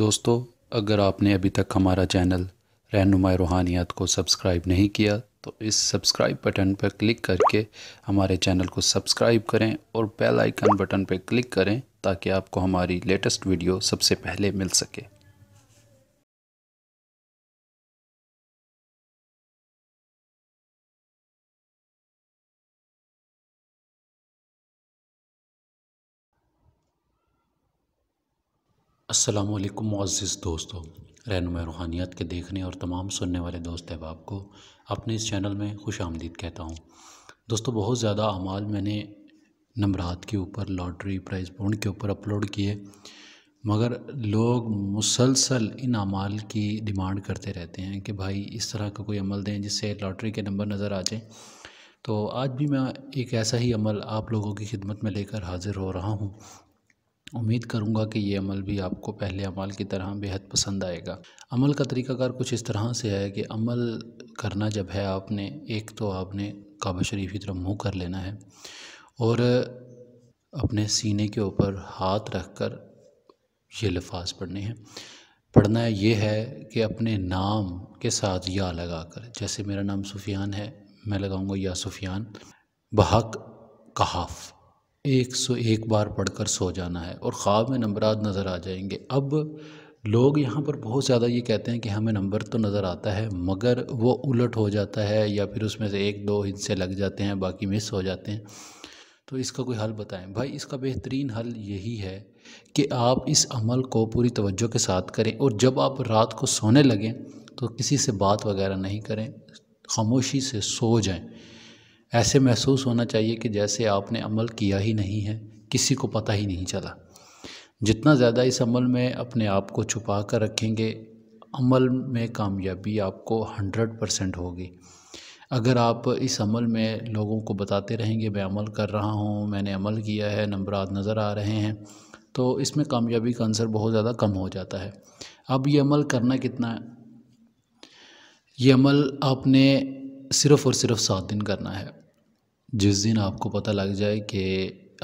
दोस्तों अगर आपने अभी तक हमारा चैनल रहनुमा रूहानियात को सब्सक्राइब नहीं किया तो इस सब्सक्राइब बटन पर क्लिक करके हमारे चैनल को सब्सक्राइब करें और बेल आइकन बटन पर क्लिक करें ताकि आपको हमारी लेटेस्ट वीडियो सबसे पहले मिल सके असलम मोज़ दोस्तों रहनुमा रूहानियत के देखने और तमाम सुनने वाले दोस्त अहबाब को अपने इस चैनल में खुश आमदीद कहता हूँ दोस्तों बहुत ज़्यादा अमाल मैंने नंबरात के ऊपर लॉटरी प्राइस बॉन्ड के ऊपर अपलोड किए मगर लोग मुसलसल इन अमाल की डिमांड करते रहते हैं कि भाई इस तरह का कोई अमल दें जिससे लॉटरी के नंबर नज़र आ जाएँ तो आज भी मैं एक ऐसा ही अमल आप लोगों की खिदमत में लेकर हाज़िर हो रहा हूँ उम्मीद करूँगा कि ये अमल भी आपको पहले अमल की तरह बेहद पसंद आएगा अमल का तरीक़ाकार कुछ इस तरह से है कि अमल करना जब है आपने एक तो आपने काबा शरीफ की तरफ मुँह कर लेना है और अपने सीने के ऊपर हाथ रख कर ये लफाज पढ़ने हैं पढ़ना ये है कि अपने नाम के साथ या लगा कर जैसे मेरा नाम सुफियान है मैं लगाऊंगा या सुफियान बहक कहाफ़ एक सौ एक बार पढ़कर सो जाना है और ख्वाब में नंबरात नज़र आ जाएंगे अब लोग यहाँ पर बहुत ज़्यादा ये कहते हैं कि हमें नंबर तो नज़र आता है मगर वो उलट हो जाता है या फिर उसमें से एक दो हिस्से लग जाते हैं बाकी मिस हो जाते हैं तो इसका कोई हल बताएं भाई इसका बेहतरीन हल यही है कि आप इस अमल को पूरी तवज्जो के साथ करें और जब आप रात को सोने लगें तो किसी से बात वगैरह नहीं करें खामोशी से सो जाएं ऐसे महसूस होना चाहिए कि जैसे आपने अमल किया ही नहीं है किसी को पता ही नहीं चला जितना ज़्यादा इस अमल में अपने आप को छुपा कर रखेंगे अमल में कामयाबी आपको हंड्रेड परसेंट होगी अगर आप इस अमल में लोगों को बताते रहेंगे मैं अमल कर रहा हूँ मैंने अमल किया है नंबर नज़र आ रहे हैं तो इसमें कामयाबी का आंसर बहुत ज़्यादा कम हो जाता है अब ये अमल करना कितना है ये अमल आपने सिर्फ़ और सिर्फ सात दिन करना है जिस दिन आपको पता लग जाए कि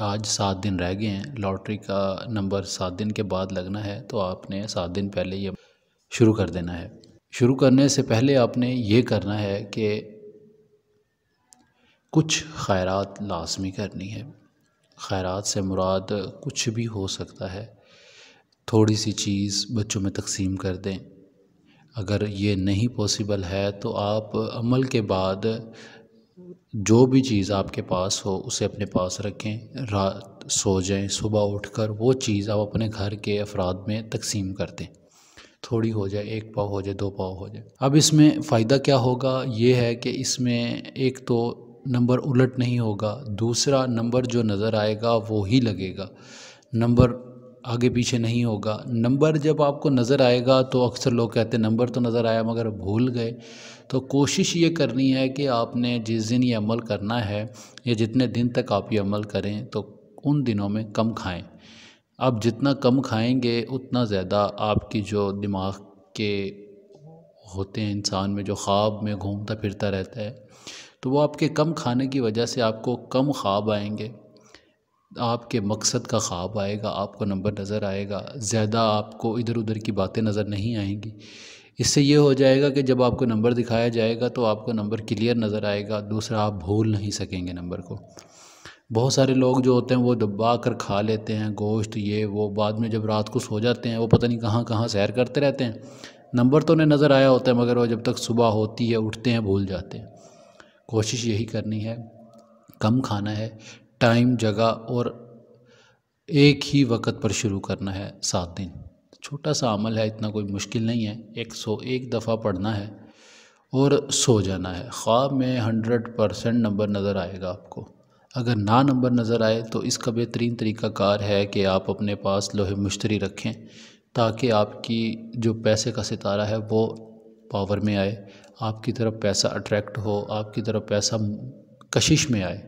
आज सात दिन रह गए हैं लॉटरी का नंबर सात दिन के बाद लगना है तो आपने सात दिन पहले ये शुरू कर देना है शुरू करने से पहले आपने ये करना है कि कुछ खैरत लाजमी करनी है खैरत से मुराद कुछ भी हो सकता है थोड़ी सी चीज़ बच्चों में तकसीम कर दें अगर ये नहीं पॉसिबल है तो आप अमल के बाद जो भी चीज़ आपके पास हो उसे अपने पास रखें रात सो जाएं सुबह उठकर वो चीज़ आप अपने घर के अफराद में तकसीम कर दें थोड़ी हो जाए एक पाव हो जाए दो पाव हो जाए अब इसमें फ़ायदा क्या होगा ये है कि इसमें एक तो नंबर उलट नहीं होगा दूसरा नंबर जो नज़र आएगा वो ही लगेगा नंबर आगे पीछे नहीं होगा नंबर जब आपको नज़र आएगा तो अक्सर लोग कहते हैं नंबर तो नज़र आया मगर भूल गए तो कोशिश ये करनी है कि आपने जिस दिन ये अमल करना है या जितने दिन तक आप ये अमल करें तो उन दिनों में कम खाएं आप जितना कम खाएंगे उतना ज़्यादा आपकी जो दिमाग के होते हैं इंसान में जो ख्वाब में घूमता फिरता रहता है तो वो आपके कम खाने की वजह से आपको कम ख्वाब आएंगे आपके मकसद का ख्वाब आएगा आपको नंबर नज़र आएगा ज़्यादा आपको इधर उधर की बातें नज़र नहीं आएंगी इससे ये हो जाएगा कि जब आपको नंबर दिखाया जाएगा तो आपको नंबर क्लियर नज़र आएगा दूसरा आप भूल नहीं सकेंगे नंबर को बहुत सारे लोग जो होते हैं वो दबा कर खा लेते हैं गोश्त ये वो बाद में जब रात को सो जाते हैं वो पता नहीं कहाँ कहाँ सैर करते रहते हैं नंबर तो उन्हें नज़र आया होता है मगर वो जब तक सुबह होती है उठते हैं भूल जाते हैं कोशिश यही करनी है कम खाना है टाइम जगह और एक ही वक्त पर शुरू करना है सात दिन छोटा सा अमल है इतना कोई मुश्किल नहीं है एक सौ एक दफ़ा पढ़ना है और सो जाना है ख्वाब में हंड्रेड परसेंट नंबर नज़र आएगा आपको अगर ना नंबर नज़र आए तो इसका बेहतरीन तरीका कार है कि आप अपने पास लोहे मुश्तरी रखें ताकि आपकी जो पैसे का सितारा है वो पावर में आए आपकी तरफ पैसा अट्रैक्ट हो आपकी तरफ पैसा कशिश में आए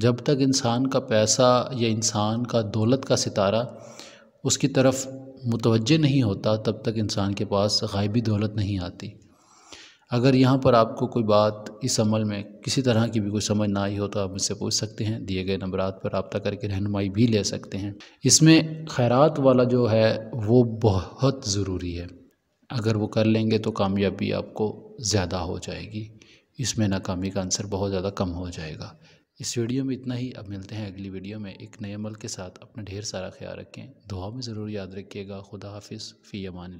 जब तक इंसान का पैसा या इंसान का दौलत का सितारा उसकी तरफ मुतवजह नहीं होता तब तक इंसान के पास गायबी दौलत नहीं आती अगर यहाँ पर आपको कोई बात इस अमल में किसी तरह की भी कोई समझ ना आई हो तो आप मुझसे पूछ सकते हैं दिए गए नंबरात पर रबता करके रहनुमाई भी ले सकते हैं इसमें खैरात वाला जो है वो बहुत ज़रूरी है अगर वो कर लेंगे तो कामयाबी आपको ज़्यादा हो जाएगी इसमें नाकामी का आंसर बहुत ज़्यादा कम हो जाएगा इस वीडियो में इतना ही अब मिलते हैं अगली वीडियो में एक नए अमल के साथ अपना ढेर सारा ख्याल रखें दुआ में ज़रूर याद रखिएगा खुदा हाफिज़ फ़ी अमान